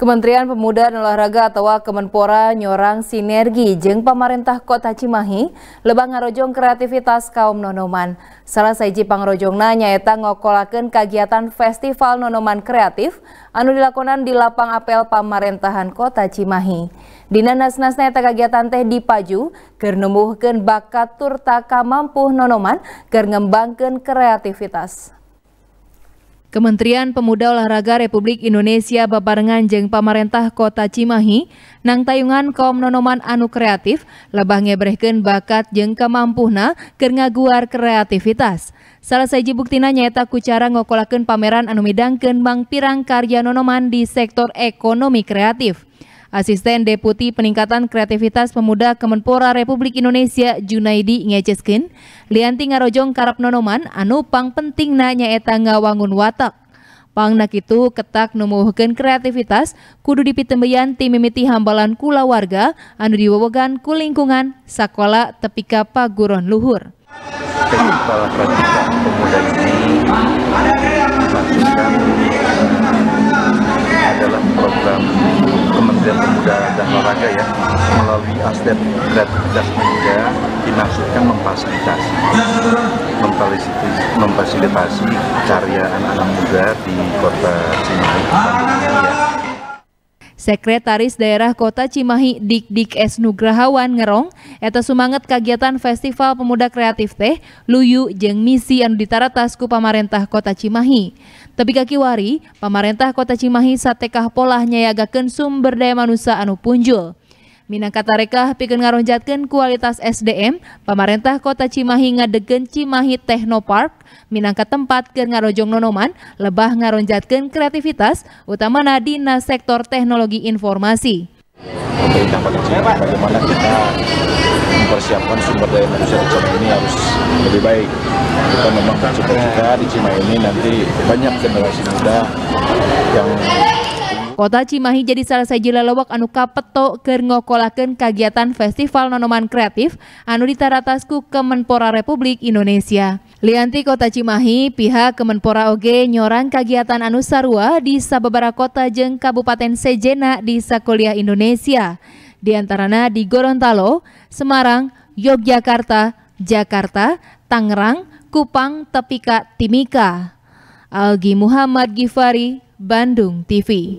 Kementerian Pemuda dan Olahraga atau Kemenpora nyorang sinergi jeng pemerintah kota Cimahi lebang ngarojong kreativitas kaum nonoman. Salah pangrojong nanya eta ngokolaken kegiatan Festival Nonoman Kreatif anu dilakonan di lapang apel pemerintahan kota Cimahi. Dina nasnasna eta kegiatan teh dipaju keur bakat turta kamampuh nonoman kernembangkan kreativitas. Kementerian Pemuda Olahraga Republik Indonesia babarengan jeng pamarentah Kota Cimahi nang tayungan kaum nonoman anu kreatif lebah ngebrehken bakat jeng kemampuhna kerna ngaguar kreativitas. Salah saji buktina nyaeta kucara cara pameran anu midangken mang pirang karya nonoman di sektor ekonomi kreatif. Asisten Deputi Peningkatan Kreativitas Pemuda Kemenpora Republik Indonesia Junaidi Ngeceskin, Lianti Ngarojong Karap Nonoman, anu pang penting nanya eta ngawangun watak. Pang nak itu ketak numuhkan kreativitas kudu dipitembeyan tim mimiti hambalan kula warga anu diwewegan ku lingkungan sakola tepika paguron luhur. olahraga ya melalui aspek gratifikasi negara dimaksudkan memfasilitasi memfasilitasi, memfasilitasi karya anak-anak muda di kota Cimahi ya. Sekretaris Daerah Kota Cimahi Dik Dik S. Nugrahawan Ngerong eta sumanget kegiatan Festival Pemuda Kreatif teh Luyu jeng misi anu ditaratas Tasku Pemerintah Kota Cimahi. Tapi kaki wari, pamarentah Kota Cimahi satekah polah agak sumber daya manusia anu punjul. Minangkatareka pikeun ngaronjatkeun kualitas SDM pamarentah Kota Cimahi ngadegen Cimahi Technopark minangka tempat keur ngarojong nonoman lebah ngaronjatkeun kreativitas utamana dina sektor teknologi informasi. Pemerintah Kota Cimahi bagaimana kita mempersiapkan sumber daya manusia di Cimahi ini harus lebih baik. Kita memang cita-cita di Cimahi ini nanti banyak generasi muda yang Kota Cimahi jadi salah saji lelewak anu kapeto keur ngokolakeun kegiatan Festival Nonoman Kreatif anu ditaratasku Kemenpora Republik Indonesia. Lianti Kota Cimahi, pihak Kemenpora Oge nyorang kegiatan anu sarua di sababara kota jeng Kabupaten Sejena di Sakuliah Indonesia. Di antarana di Gorontalo, Semarang, Yogyakarta, Jakarta, Tangerang, Kupang, Tepika, Timika. Algi Muhammad Gifari, Bandung TV.